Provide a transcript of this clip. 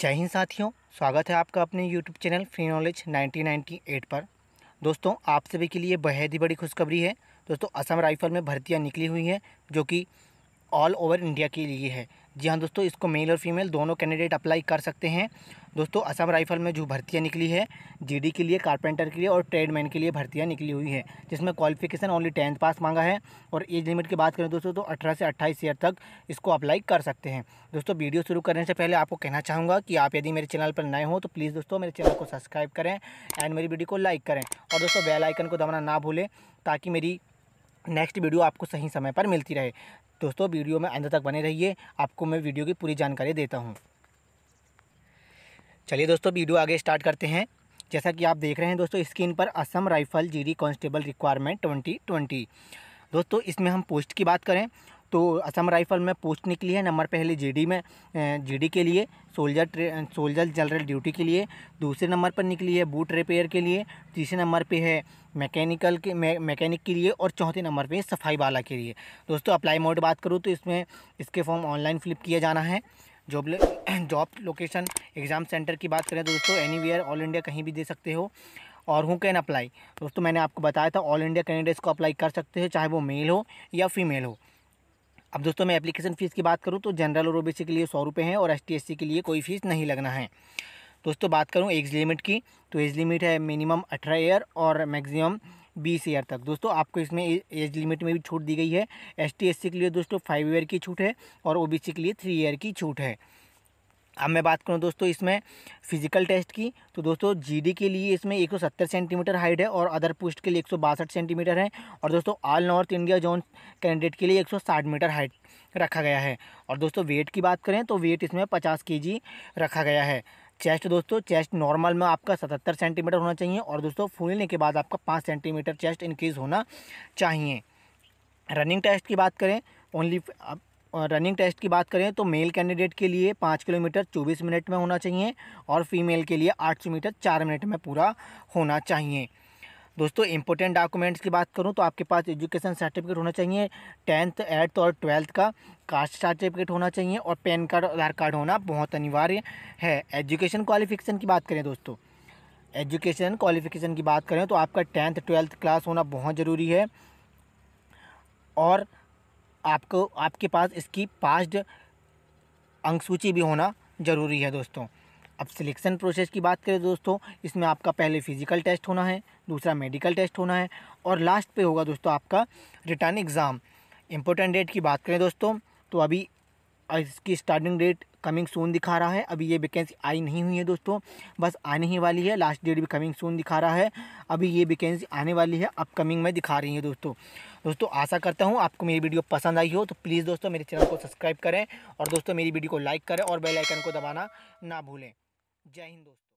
जय हिंद साथियों स्वागत है आपका अपने यूट्यूब चैनल फ्री नॉलेज 1998 पर दोस्तों आप सभी के लिए बेहद ही बड़ी खुशखबरी है दोस्तों असम राइफल में भर्तियां निकली हुई हैं जो कि ऑल ओवर इंडिया के लिए है जी हाँ दोस्तों इसको मेल और फीमेल दोनों कैंडिडेट अप्लाई कर सकते हैं दोस्तों असम राइफल में जो भर्तियाँ निकली है जीडी के लिए कारपेंटर के लिए और ट्रेडमैन के लिए भर्तियाँ निकली हुई है जिसमें क्वालिफिकेशन ओनली टेंथ पास मांगा है और एज लिमिट की बात करें दोस्तों तो अठारह से अट्ठाईस ईयर तक इसको अप्लाई कर सकते हैं दोस्तों वीडियो शुरू करने से पहले आपको कहना चाहूँगा कि आप यदि मेरे चैनल पर नए हो तो प्लीज़ दोस्तों मेरे चैनल को सब्सक्राइब करें एंड मेरी वीडियो को लाइक करें और दोस्तों बेलाइकन को दबाना ना भूलें ताकि मेरी नेक्स्ट वीडियो आपको सही समय पर मिलती रहे दोस्तों वीडियो में अंत तक बने रहिए आपको मैं वीडियो की पूरी जानकारी देता हूँ चलिए दोस्तों वीडियो आगे स्टार्ट करते हैं जैसा कि आप देख रहे हैं दोस्तों स्क्रीन पर Assam rifle GD constable requirement 2020 दोस्तों इसमें हम पोस्ट की बात करें तो असम राइफल में पोस्ट निकली है नंबर पहले जीडी में जीडी के लिए सोल्जर सोल्जर जनरल ड्यूटी के लिए दूसरे नंबर पर निकली है बूट रिपेयर के लिए तीसरे नंबर पे है मैकेनिकल के मैकेनिक के लिए और चौथे नंबर पे सफाई वाला के लिए दोस्तों अप्लाई मोड बात करूँ तो इसमें इसके फॉर्म ऑनलाइन फिलिप किया जाना है job job location exam centre की बात करें दोस्तों एनी ऑल इंडिया कहीं भी दे सकते हो और हु कैन अप्लाई दोस्तों मैंने आपको बताया था ऑल इंडिया कैंडिडेट्स को अप्लाई कर सकते हो चाहे वो मेल हो या फीमेल हो अब दोस्तों मैं एप्लीकेशन फ़ीस की बात करूँ तो जनरल और ओ के लिए सौ रुपये हैं और टी के लिए कोई फ़ीस नहीं लगना है दोस्तों बात करूँ एज लिमिट की तो एज लिमिट है मिनिमम अठारह ईयर और मैक्सिमम बीस ईयर तक दोस्तों आपको इसमें एज लिमिट में भी छूट दी गई है एस टी के लिए दोस्तों फाइव ईयर की छूट है और ओ के लिए थ्री ईयर की छूट है अब मैं बात करूँ दोस्तों इसमें फिजिकल टेस्ट की तो दोस्तों जीडी के लिए इसमें 170 सेंटीमीटर हाइट है और अदर पोस्ट के लिए एक सेंटीमीटर है और दोस्तों all north India zone candidate के लिए 160 मीटर हाइट रखा गया है और दोस्तों वेट की बात करें तो वेट इसमें 50 के रखा गया है चेस्ट दोस्तों चेस्ट नॉर्मल में आपका सतहत्तर सेंटीमीटर होना चाहिए और दोस्तों फूलने के बाद आपका पाँच सेंटीमीटर चेस्ट इंक्रीज़ होना चाहिए रनिंग टेस्ट की बात करें ओनली रनिंग टेस्ट की बात करें तो मेल कैंडिडेट के लिए पाँच किलोमीटर चौबीस मिनट में होना चाहिए और फीमेल के लिए आठ सौ मीटर चार मिनट में पूरा होना चाहिए दोस्तों इंपॉर्टेंट डॉक्यूमेंट्स की बात करूं तो आपके पास एजुकेशन सर्टिफिकेट होना चाहिए टेंथ एट्थ और ट्वेल्थ का कास्ट सर्टिफिकेट होना चाहिए और पैन कार्ड आधार कार्ड होना बहुत अनिवार्य है एजुकेशन क्वालिफिकेशन की बात करें दोस्तों एजुकेशन क्वालिफिकेशन की बात करें तो आपका टेंथ ट्वेल्थ क्लास होना बहुत ज़रूरी है और आपको आपके पास इसकी पास्ड अंक सूची भी होना ज़रूरी है दोस्तों अब सिलेक्शन प्रोसेस की बात करें दोस्तों इसमें आपका पहले फ़िज़िकल टेस्ट होना है दूसरा मेडिकल टेस्ट होना है और लास्ट पे होगा दोस्तों आपका रिटर्न एग्ज़ाम इम्पोर्टेंट डेट की बात करें दोस्तों तो अभी इसकी स्टार्टिंग डेट कमिंग सून दिखा रहा है अभी ये वैकेंसी आई नहीं हुई है दोस्तों बस आने ही वाली है लास्ट डेट भी कमिंग सून दिखा रहा है अभी ये वैकेंसी आने वाली है अपकमिंग में दिखा रही है दोस्तों दोस्तों आशा करता हूँ आपको मेरी वीडियो पसंद आई हो तो प्लीज़ दोस्तों मेरे चैनल को सब्सक्राइब करें और दोस्तों मेरी वीडियो को लाइक करें और बेलाइकन को दबाना ना भूलें जय हिंद दोस्तों